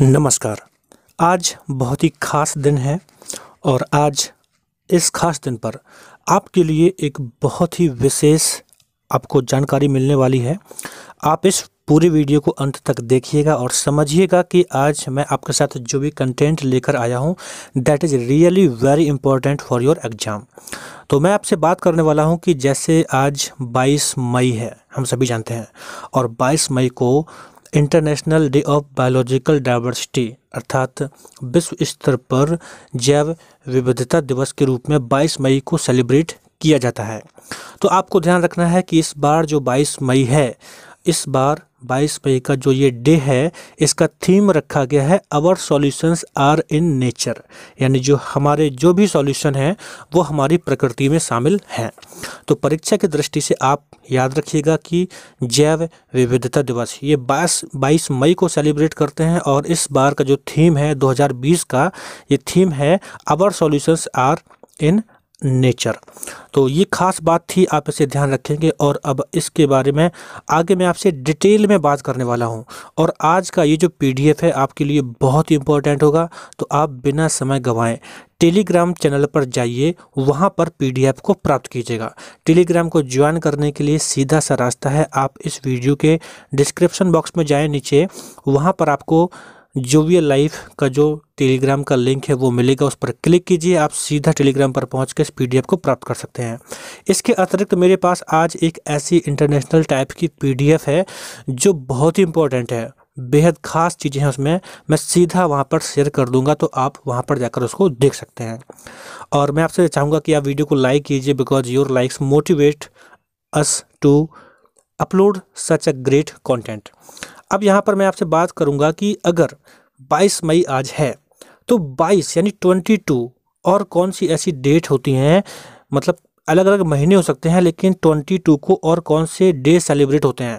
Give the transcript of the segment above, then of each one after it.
नमस्कार आज बहुत ही खास दिन है और आज इस खास दिन पर आपके लिए एक बहुत ही विशेष आपको जानकारी मिलने वाली है आप इस पूरे वीडियो को अंत तक देखिएगा और समझिएगा कि आज मैं आपके साथ जो भी कंटेंट लेकर आया हूँ that is really very important for your exam तो मैं आपसे बात करने वाला हूँ कि जैसे आज 22 मई है हम सभी जानते हैं और 22 मई को international day of biological diversity अर्थात विश्व स्तर पर जैव विविधता दिवस के रूप में 22 मई को सेलिब्रेट किया जाता है तो आपको ध्यान रखना है कि इस बार जो 22 मई है इस बार बाईस मई का जो ये डे है इसका थीम रखा गया है our solutions are in nature यानी जो हमारे जो भी सॉल्यूशन हैं वो हमारी प्रकृति में शामिल हैं तो परीक्षा की दृष्टि से आप याद रखिएगा कि जैव विविधता दिवस ये बाईस बाईस मई को सेलिब्रेट करते हैं और इस बार का जो थीम है 2020 का ये थीम है our solutions are in nature तो ये खास बात थी आप इसे ध्यान रखेंगे और अब इसके बारे में आगे मैं आपसे डिटेल में बात करने वाला हूँ और आज का ये जो पीडीएफ है आपके लिए बहुत ही इंपॉर्टेंट होगा तो आप बिना समय गंवाएं टेलीग्राम चैनल पर जाइए वहाँ पर पीडीएफ को प्राप्त कीजिएगा टेलीग्राम को ज्वाइन करने के लिए सीधा सा रास्ता है आप इस वीडियो के डिस्क्रिप्शन बॉक्स में जाएँ नीचे वहाँ पर आपको जो भी लाइफ का जो टेलीग्राम का लिंक है वो मिलेगा उस पर क्लिक कीजिए आप सीधा टेलीग्राम पर पहुंच के इस पी को प्राप्त कर सकते हैं इसके अतिरिक्त मेरे पास आज एक ऐसी इंटरनेशनल टाइप की पी है जो बहुत ही इंपॉर्टेंट है बेहद ख़ास चीज़ें हैं उसमें मैं सीधा वहाँ पर शेयर कर दूंगा तो आप वहाँ पर जाकर उसको देख सकते हैं और मैं आपसे चाहूँगा कि आप वीडियो को लाइक कीजिए because your likes motivate us to upload such a great content अब यहाँ पर मैं आपसे बात करूँगा कि अगर 22 मई आज है तो 22 यानी 22 और कौन सी ऐसी डेट होती हैं मतलब अलग अलग महीने हो सकते हैं लेकिन 22 को और कौन से डे सेलिब्रेट होते हैं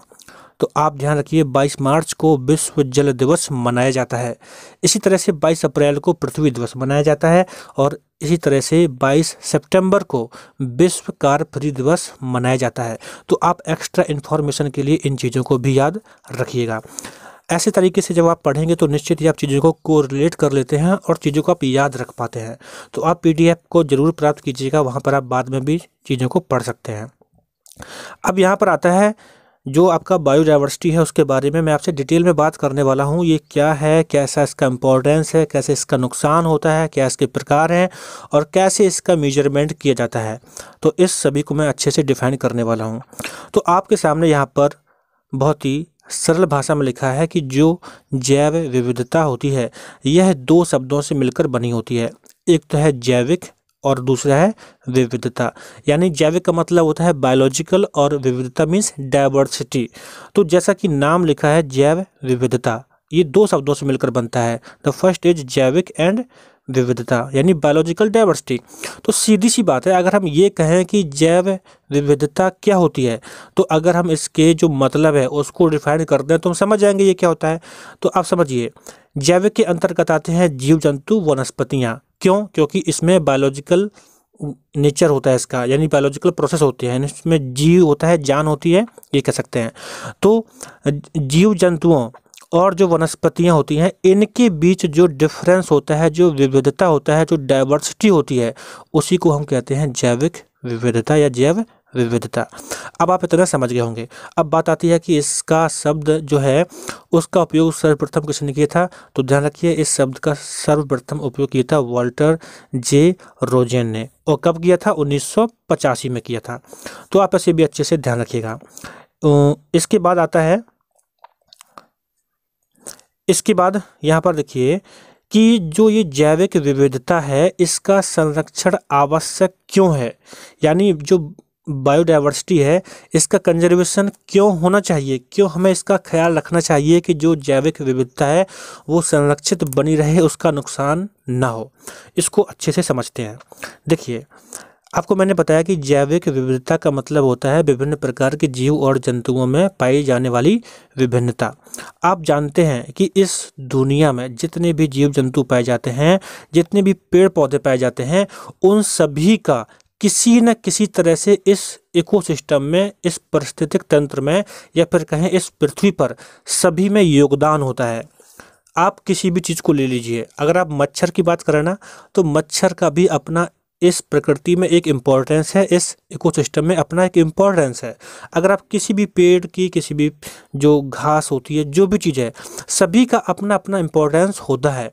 तो आप ध्यान रखिए 22 मार्च को विश्व जल दिवस मनाया जाता है इसी तरह से 22 अप्रैल को पृथ्वी दिवस मनाया जाता है और इसी तरह से 22 सितंबर को विश्व कार फ्री दिवस मनाया जाता है तो आप एक्स्ट्रा इन्फॉर्मेशन के लिए इन चीज़ों को भी याद रखिएगा ऐसे तरीके से जब आप पढ़ेंगे तो निश्चित ही आप चीज़ों को कोरिलेट कर लेते हैं और चीज़ों को आप याद रख पाते हैं तो आप पीडीएफ को ज़रूर प्राप्त कीजिएगा वहाँ पर आप बाद में भी चीज़ों को पढ़ सकते हैं अब यहाँ पर आता है जो आपका बायोडाइवर्सिटी है उसके बारे में मैं आपसे डिटेल में बात करने वाला हूँ ये क्या है कैसा इसका इम्पोर्टेंस है कैसे इसका नुकसान होता है क्या इसके प्रकार हैं और कैसे इसका मेजरमेंट किया जाता है तो इस सभी को मैं अच्छे से डिफाइन करने वाला हूँ तो आपके सामने यहाँ पर बहुत ही सरल भाषा में लिखा है कि जो जैव विविधता होती है यह दो शब्दों से मिलकर बनी होती है एक तो है जैविक और दूसरा है विविधता यानी जैविक का मतलब होता है बायोलॉजिकल और विविधता मीन्स डाइवर्सिटी तो जैसा कि नाम लिखा है जैव विविधता ये दो शब्दों से मिलकर बनता है द फर्स्ट इज जैविक एंड विविधता यानी बायोलॉजिकल डाइवर्सिटी तो सीधी सी बात है अगर हम ये कहें कि जैव विविधता क्या होती है तो अगर हम इसके जो मतलब है उसको डिफाइन कर दें तो हम समझ जाएंगे ये क्या होता है तो आप समझिए जैविक के अंतर्गत आते हैं जीव जंतु वनस्पतियाँ क्यों क्योंकि इसमें बायोलॉजिकल नेचर होता है इसका यानी बायोलॉजिकल प्रोसेस होती है इसमें जीव होता है जान होती है ये कह सकते हैं तो जीव जंतुओं और जो वनस्पतियां होती हैं इनके बीच जो डिफरेंस होता है जो विविधता होता है जो डाइवर्सिटी होती है उसी को हम कहते हैं जैविक विविधता या जैव विविधता अब आप इतना समझ गए होंगे अब बात आती है कि इसका शब्द जो है उसका उपयोग सर्वप्रथम किसने किया था तो ध्यान रखिए इस शब्द का सर्वप्रथम उपयोग किया था वॉल्टर जे रोजेन ने और कब किया था उन्नीस में किया था तो आप इसे भी अच्छे से ध्यान रखिएगा इसके बाद आता है इसके बाद यहाँ पर देखिए कि जो ये जैविक विविधता है इसका संरक्षण आवश्यक क्यों है यानी जो बायोडाइवर्सिटी है इसका कंजर्वेशन क्यों होना चाहिए क्यों हमें इसका ख्याल रखना चाहिए कि जो जैविक विविधता है वो संरक्षित बनी रहे उसका नुकसान ना हो इसको अच्छे से समझते हैं देखिए आपको मैंने बताया कि जैविक विविधता का मतलब होता है विभिन्न प्रकार के जीव और जंतुओं में पाई जाने वाली विभिन्नता आप जानते हैं कि इस दुनिया में जितने भी जीव जंतु पाए जाते हैं जितने भी पेड़ पौधे पाए जाते हैं उन सभी का किसी न किसी तरह से इस इकोसिस्टम में इस परिस्थितिक तंत्र में या फिर कहें इस पृथ्वी पर सभी में योगदान होता है आप किसी भी चीज़ को ले लीजिए अगर आप मच्छर की बात करें ना तो मच्छर का भी अपना इस प्रकृति में एक इम्पोर्टेंस है इस इकोसिस्टम में अपना एक इम्पोर्टेंस है अगर आप किसी भी पेड़ की किसी भी जो घास होती है जो भी चीज़ है सभी का अपना अपना इम्पोर्टेंस होता है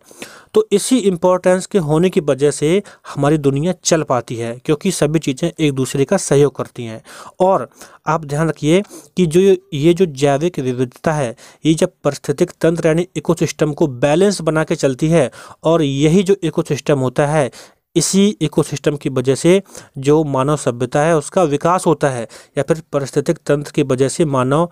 तो इसी इम्पोर्टेंस के होने की वजह से हमारी दुनिया चल पाती है क्योंकि सभी चीज़ें एक दूसरे का सहयोग करती हैं और आप ध्यान रखिए कि जो ये जो जैविक विविधता है ये जब पारिस्थितिक तंत्र यानी इकोसिस्टम को बैलेंस बना के चलती है और यही जो इकोसिस्टम होता है इसी इकोसिस्टम की वजह से जो मानव सभ्यता है उसका विकास होता है या फिर परिस्थितिक तंत्र की वजह से मानव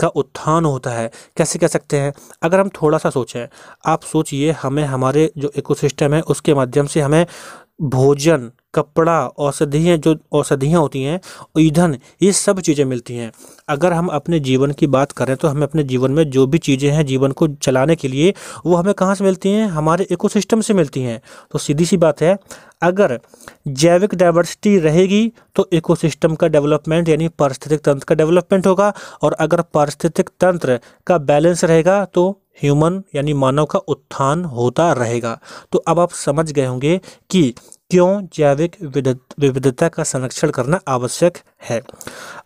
का उत्थान होता है कैसे कह सकते हैं अगर हम थोड़ा सा सोचें आप सोचिए हमें हमारे जो इकोसिस्टम है उसके माध्यम से हमें भोजन कपड़ा औषधियाँ जो औषधियाँ होती हैं ईंधन ये सब चीज़ें मिलती हैं अगर हम अपने जीवन की बात करें तो हमें अपने जीवन में जो भी चीज़ें हैं जीवन को चलाने के लिए वो हमें कहाँ से मिलती हैं हमारे इकोसिस्टम से मिलती हैं तो सीधी सी बात है अगर जैविक डाइवर्सिटी रहेगी तो इकोसिस्टम का डेवलपमेंट यानी पारिस्थितिक तंत्र का डेवलपमेंट होगा और अगर पारिस्थितिक तंत्र का बैलेंस रहेगा तो ह्यूमन यानी मानव का उत्थान होता रहेगा तो अब आप समझ गए होंगे कि क्यों जैविक विविधता का संरक्षण करना आवश्यक है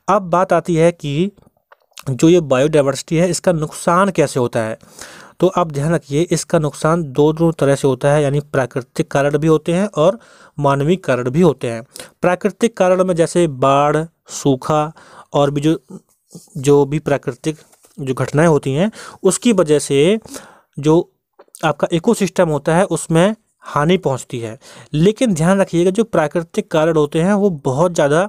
अब बात आती है कि जो ये बायोडाइवर्सिटी है इसका नुकसान कैसे होता है तो आप ध्यान रखिए इसका नुकसान दो दो तरह से होता है यानी प्राकृतिक कारण भी होते हैं और मानवीय कारण भी होते हैं प्राकृतिक कारण में जैसे बाढ़ सूखा और भी जो जो भी प्राकृतिक जो घटनाएं होती हैं उसकी वजह से जो आपका इकोसिस्टम होता है उसमें हानि पहुंचती है लेकिन ध्यान रखिएगा जो प्राकृतिक कारण होते हैं वो बहुत ज़्यादा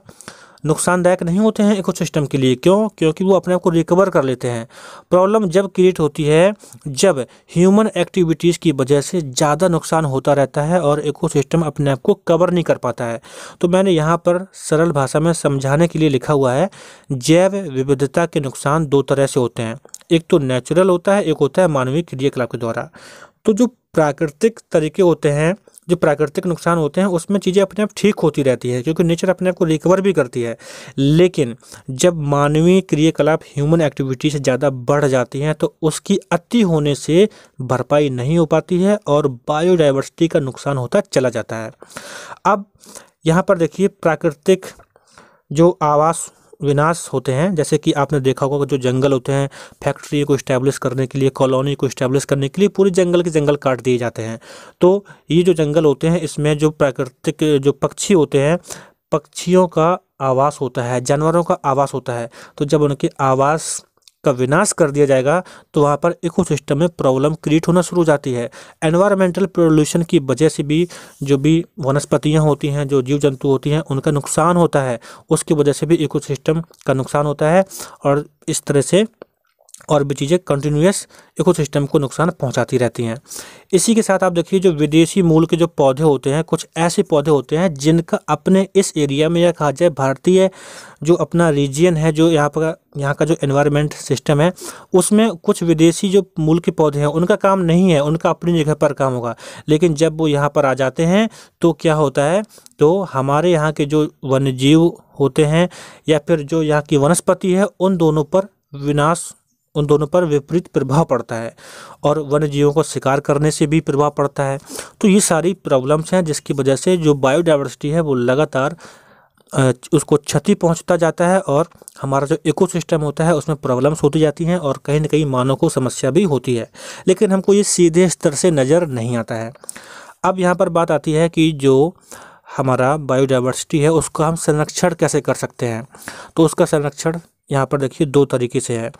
नुकसानदायक नहीं होते हैं इकोसिस्टम के लिए क्यों क्योंकि वो अपने आप को रिकवर कर लेते हैं प्रॉब्लम जब क्रिएट होती है जब ह्यूमन एक्टिविटीज़ की वजह से ज़्यादा नुकसान होता रहता है और इकोसिस्टम अपने आप को कवर नहीं कर पाता है तो मैंने यहाँ पर सरल भाषा में समझाने के लिए लिखा हुआ है जैव विविधता के नुकसान दो तरह से होते हैं एक तो नेचुरल होता है एक होता है मानवीय क्रियाकलाप के द्वारा तो जो प्राकृतिक तरीके होते हैं जो प्राकृतिक नुकसान होते हैं उसमें चीज़ें अपने आप ठीक होती रहती है क्योंकि नेचर अपने आप को रिकवर भी करती है लेकिन जब मानवीय क्रियाकलाप ह्यूमन एक्टिविटी से ज़्यादा बढ़ जाती हैं तो उसकी अति होने से भरपाई नहीं हो पाती है और बायोडाइवर्सिटी का नुकसान होता चला जाता है अब यहाँ पर देखिए प्राकृतिक जो आवास विनाश होते हैं जैसे कि आपने देखा होगा जो जंगल होते हैं फैक्ट्री को इस्टेब्लिश करने के लिए कॉलोनी को इस्टेब्लिश करने के लिए पूरे जंगल के जंगल काट दिए जाते हैं तो ये जो जंगल होते हैं इसमें जो प्राकृतिक जो पक्षी होते हैं पक्षियों का आवास होता है जानवरों का आवास होता है तो जब उनके आवास का विनाश कर दिया जाएगा तो वहाँ पर इकोसिस्टम में प्रॉब्लम क्रिएट होना शुरू हो जाती है एनवायरमेंटल पोल्यूशन की वजह से भी जो भी वनस्पतियाँ होती हैं जो जीव जंतु होती हैं उनका नुकसान होता है उसकी वजह से भी इकोसिस्टम का नुकसान होता है और इस तरह से और भी चीज़ें कंटिन्यूस सिस्टम को नुकसान पहुंचाती रहती हैं इसी के साथ आप देखिए जो विदेशी मूल के जो पौधे होते हैं कुछ ऐसे पौधे होते हैं जिनका अपने इस एरिया में या कहा जाए भारतीय जो अपना रीजियन है जो यहाँ पर यहाँ का जो एनवायरनमेंट सिस्टम है उसमें कुछ विदेशी जो मूल के पौधे हैं उनका काम नहीं है उनका अपनी जगह पर काम होगा लेकिन जब वो यहाँ पर आ जाते हैं तो क्या होता है तो हमारे यहाँ के जो वन्यजीव होते हैं या फिर जो यहाँ की वनस्पति है उन दोनों पर विनाश उन दोनों पर विपरीत प्रभाव पड़ता है और वन्य जीवों को शिकार करने से भी प्रभाव पड़ता है तो ये सारी प्रॉब्लम्स हैं जिसकी वजह से जो बायोडाइवर्सिटी है वो लगातार उसको क्षति पहुंचता जाता है और हमारा जो इकोसिस्टम होता है उसमें प्रॉब्लम्स होती जाती हैं और कहीं ना कहीं मानव को समस्या भी होती है लेकिन हमको ये सीधे स्तर से नज़र नहीं आता है अब यहाँ पर बात आती है कि जो हमारा बायोडाइवर्सिटी है उसका हम संरक्षण कैसे कर सकते हैं तो उसका संरक्षण यहाँ पर देखिए दो तरीके से है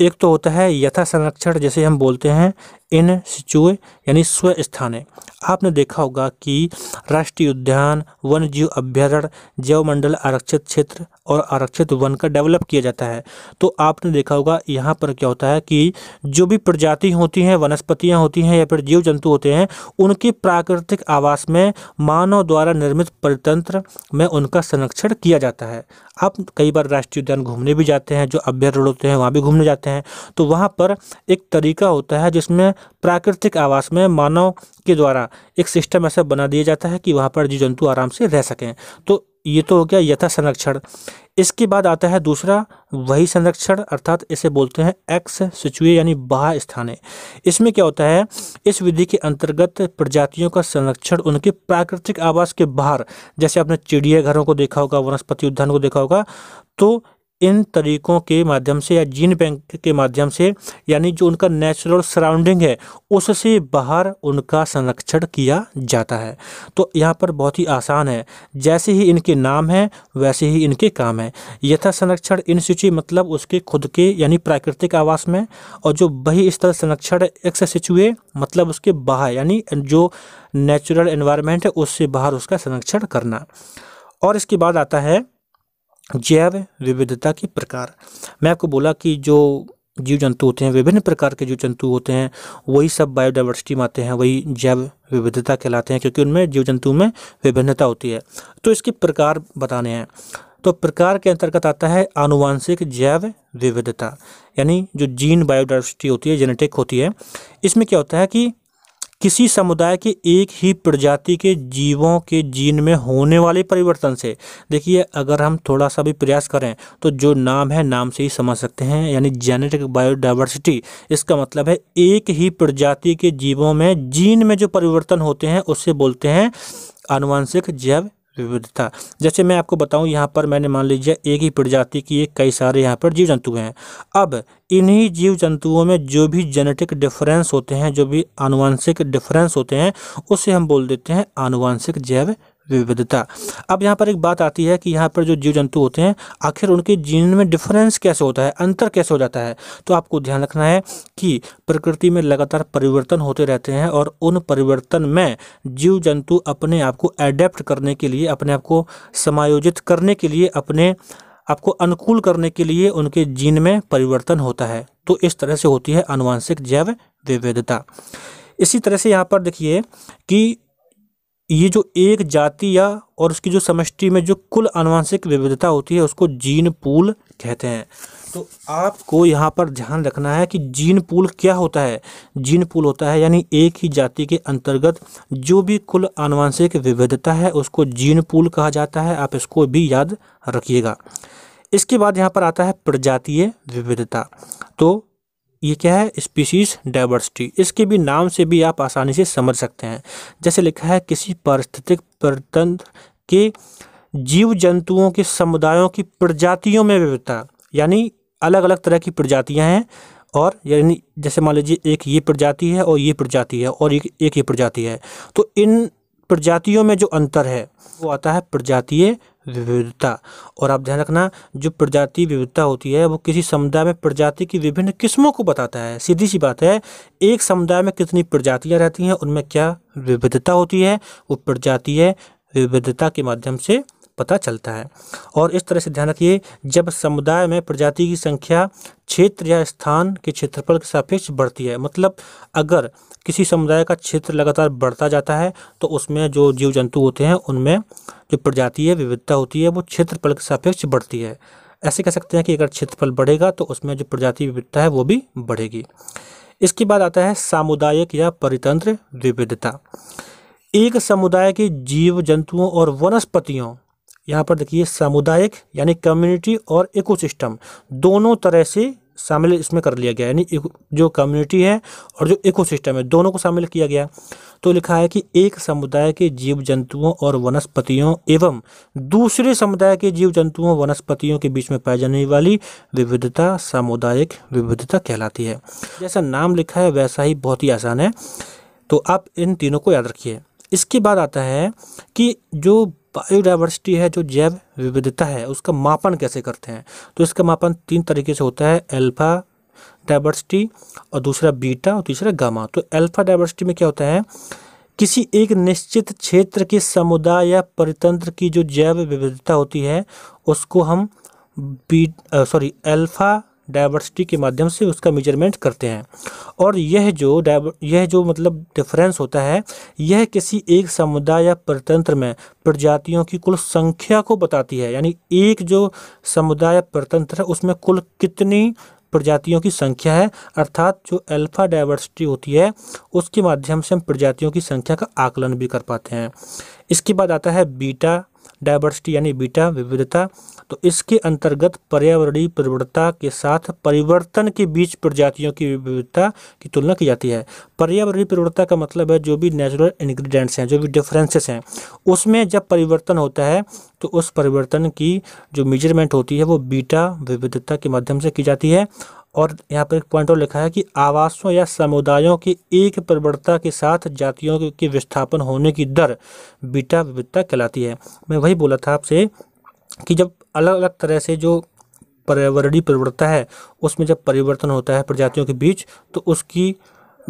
एक तो होता है यथा संरक्षण जैसे हम बोलते हैं इन सिचुए यानी स्व स्थाने आपने देखा होगा कि राष्ट्रीय उद्यान वन जीव अभ्यारण्य जैवमंडल आरक्षित क्षेत्र और आरक्षित वन का डेवलप किया जाता है तो आपने देखा होगा यहाँ पर क्या होता है कि जो भी प्रजाति होती हैं वनस्पतियाँ होती हैं या फिर जीव जंतु होते हैं उनके प्राकृतिक आवास में मानव द्वारा निर्मित परितंत्र में उनका संरक्षण किया जाता है आप कई बार राष्ट्रीय उद्यान घूमने भी जाते हैं जो अभ्यारण्य होते हैं वहाँ भी घूमने जाते हैं तो वहाँ पर एक तरीका होता है जिसमें प्राकृतिक आवास में मानव के द्वारा एक सिस्टम ऐसा बना दिया जाता है कि वहाँ पर जीव जंतु आराम से रह सकें तो ये तो हो गया यथा संरक्षण इसके बाद आता है दूसरा वही संरक्षण अर्थात इसे बोलते हैं एक्स सिचुए यानी बाह स्थाने इसमें क्या होता है इस विधि के अंतर्गत प्रजातियों का संरक्षण उनके प्राकृतिक आवास के बाहर जैसे आपने चिड़ियाघरों को देखा होगा वनस्पति उद्यान को देखा होगा तो इन तरीकों के माध्यम से या जीन बैंक के माध्यम से यानी जो उनका नेचुरल सराउंडिंग है उससे बाहर उनका संरक्षण किया जाता है तो यहाँ पर बहुत ही आसान है जैसे ही इनके नाम हैं वैसे ही इनके काम हैं यथा संरक्षण इन सिचु मतलब उसके खुद के यानी प्राकृतिक आवास में और जो बही स्थल संरक्षण एक्स सिचुए मतलब उसके बाहर यानी जो नेचुरल एनवायरनमेंट है उससे बाहर उसका संरक्षण करना और इसके बाद आता है जैव विविधता के प्रकार मैं आपको बोला कि जो जीव जंतु होते हैं विभिन्न प्रकार के जीव जंतु होते हैं वही सब बायोडाइवर्सिटी में आते हैं वही जैव विविधता कहलाते हैं क्योंकि उनमें जीव जंतु में विभिन्नता होती है तो इसके प्रकार बताने हैं तो प्रकार के अंतर्गत आता है आनुवांशिक जैव विविधता यानी जो जीन बायोडाइवर्सिटी होती है जेनेटिक होती है इसमें क्या होता है कि किसी समुदाय के एक ही प्रजाति के जीवों के जीन में होने वाले परिवर्तन से देखिए अगर हम थोड़ा सा भी प्रयास करें तो जो नाम है नाम से ही समझ सकते हैं यानी जेनेटिक बायोडाइवर्सिटी इसका मतलब है एक ही प्रजाति के जीवों में जीन में जो परिवर्तन होते हैं उससे बोलते हैं आनुवंशिक जैव विविधता जैसे मैं आपको बताऊं यहाँ पर मैंने मान लीजिए एक ही प्रजाति की एक कई सारे यहाँ पर जीव जंतु हैं अब इन्हीं जीव जंतुओं में जो भी जेनेटिक डिफरेंस होते हैं जो भी आनुवंशिक डिफरेंस होते हैं उसे हम बोल देते हैं आनुवंशिक जैव विविधता अब यहाँ पर एक बात आती है कि यहाँ पर जो जीव जंतु होते हैं आखिर उनके जीन में डिफरेंस कैसे होता है अंतर कैसे हो जाता है तो आपको ध्यान रखना है कि प्रकृति में लगातार परिवर्तन होते रहते हैं और उन परिवर्तन में जीव जंतु अपने आप को एडेप्ट करने के लिए अपने आप को समायोजित करने के लिए अपने आपको अनुकूल करने के लिए उनके जीन में परिवर्तन होता है तो इस तरह से होती है अनुवांशिक जैव विविधता इसी तरह से यहाँ पर देखिए कि ये जो एक जाति या और उसकी जो समष्टि में जो कुल अनुवांशिक विविधता होती है उसको जीन पूल कहते हैं तो आपको यहाँ पर ध्यान रखना है कि जीन पूल क्या होता है जीन पूल होता है यानी एक ही जाति के अंतर्गत जो भी कुल अनुवांशिक विविधता है उसको जीन पूल कहा जाता है आप इसको भी याद रखिएगा इसके बाद यहाँ पर आता है प्रजातीय विविधता तो ये क्या है स्पीशीज डाइवर्सिटी इसके भी नाम से भी आप आसानी से समझ सकते हैं जैसे लिखा है किसी पारिस्थितिक परतंत्र के जीव जंतुओं के समुदायों की प्रजातियों में विविधता यानी अलग अलग तरह की प्रजातियां हैं और यानी जैसे मान लीजिए एक ये प्रजाति है और ये प्रजाति है और एक एक ये प्रजाति है तो इन प्रजातियों में जो अंतर है वो आता है प्रजातीय विविधता और आप ध्यान रखना जो प्रजाति विविधता होती है वो किसी समुदाय में प्रजाति की विभिन्न किस्मों को बताता है सीधी सी बात है एक समुदाय में कितनी प्रजातियाँ रहती हैं उनमें क्या विविधता होती है वो प्रजातीय विविधता के माध्यम से पता चलता है और इस तरह से ध्यान रखिए जब समुदाय में प्रजाति की संख्या क्षेत्र या स्थान के क्षेत्रफल के सापेक्ष बढ़ती है मतलब अगर किसी समुदाय का क्षेत्र लगातार बढ़ता जाता है तो उसमें जो जीव जंतु होते हैं उनमें जो प्रजातीय विविधता होती है वो क्षेत्रफल के सापेक्ष बढ़ती है ऐसे कह सकते हैं कि अगर क्षेत्रफल बढ़ेगा तो उसमें जो प्रजाति विविधता है वो भी बढ़ेगी इसके बाद आता है सामुदायिक या परितंत्र विविधता एक समुदाय के जीव जंतुओं और वनस्पतियों यहाँ पर देखिए सामुदायिक यानी कम्युनिटी और इकोसिस्टम दोनों तरह से शामिल इसमें कर लिया गया यानी जो कम्युनिटी है और जो इकोसिस्टम है दोनों को शामिल किया गया तो लिखा है कि एक समुदाय के जीव जंतुओं और वनस्पतियों एवं दूसरे समुदाय के जीव जंतुओं वनस्पतियों के बीच में पाई जाने वाली विविधता सामुदायिक विविधता कहलाती है जैसा नाम लिखा है वैसा ही बहुत ही आसान है तो आप इन तीनों को याद रखिए इसके बाद आता है कि जो बायोडाइवर्सिटी है जो जैव विविधता है उसका मापन कैसे करते हैं तो इसका मापन तीन तरीके से होता है एल्फा डाइवर्सिटी और दूसरा बीटा और तीसरा गामा तो एल्फा डाइवर्सिटी में क्या होता है किसी एक निश्चित क्षेत्र के समुदाय या परितंत्र की जो जैव विविधता होती है उसको हम बी सॉरी एल्फा डाइवर्सिटी के माध्यम से उसका मेजरमेंट करते हैं और यह जो यह जो मतलब डिफरेंस होता है यह किसी एक समुदाय या परतंत्र में प्रजातियों की कुल संख्या को बताती है यानी एक जो समुदाय या परतंत्र है उसमें कुल कितनी प्रजातियों की संख्या है अर्थात जो अल्फा डाइवर्सिटी होती है उसके माध्यम से हम प्रजातियों की संख्या का आकलन भी कर पाते हैं इसके बाद आता है बीटा डायवर्सिटी यानी बीटा विविधता तो इसके अंतर्गत पर्यावरणीय प्रवृत्ता के साथ परिवर्तन के बीच प्रजातियों की विविधता की तुलना की जाती है पर्यावरणीय प्रवृत्ता का मतलब है जो भी नेचुरल इन्ग्रीडियंट्स हैं जो भी डिफरेंसेस हैं उसमें जब परिवर्तन होता है तो उस परिवर्तन की जो मेजरमेंट होती है वो बीटा विविधता के माध्यम से की जाती है और यहाँ पर एक पॉइंट और लिखा है कि आवासों या समुदायों की एक प्रवणता के साथ जातियों के विस्थापन होने की दर बीटा विविधता कहलाती है मैं वही बोला था आपसे कि जब अलग अलग तरह से जो पर्यावरणीय प्रवृत्ता है उसमें जब परिवर्तन होता है प्रजातियों के बीच तो उसकी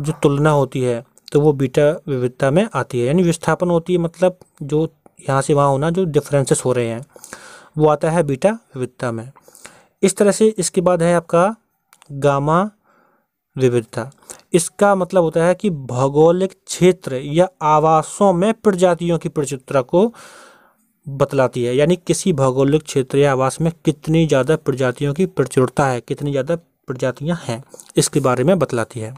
जो तुलना होती है तो वो बीटा विविधता में आती है यानी विस्थापन होती है मतलब जो यहाँ से वहाँ होना जो डिफरेंसेस हो रहे हैं वो आता है बीटा विविधता में इस तरह से इसके बाद है आपका गामा विविधता इसका मतलब होता है कि भौगोलिक क्षेत्र या आवासों में प्रजातियों की प्रचुरता को बतलाती है यानी किसी भौगोलिक क्षेत्र या आवास में कितनी ज़्यादा प्रजातियों की प्रचुरता है कितनी ज़्यादा प्रजातियां हैं इसके बारे में बतलाती है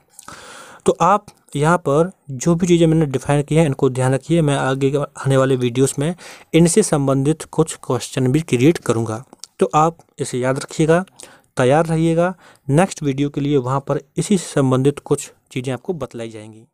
तो आप यहाँ पर जो भी चीज़ें मैंने डिफाइन की हैं इनको ध्यान रखिए मैं आगे आने वाले वीडियोस में इनसे संबंधित कुछ क्वेश्चन भी क्रिएट करूँगा तो आप इसे याद रखिएगा तैयार रहिएगा नेक्स्ट वीडियो के लिए वहाँ पर इसी से संबंधित कुछ चीज़ें आपको बतलाई जाएंगी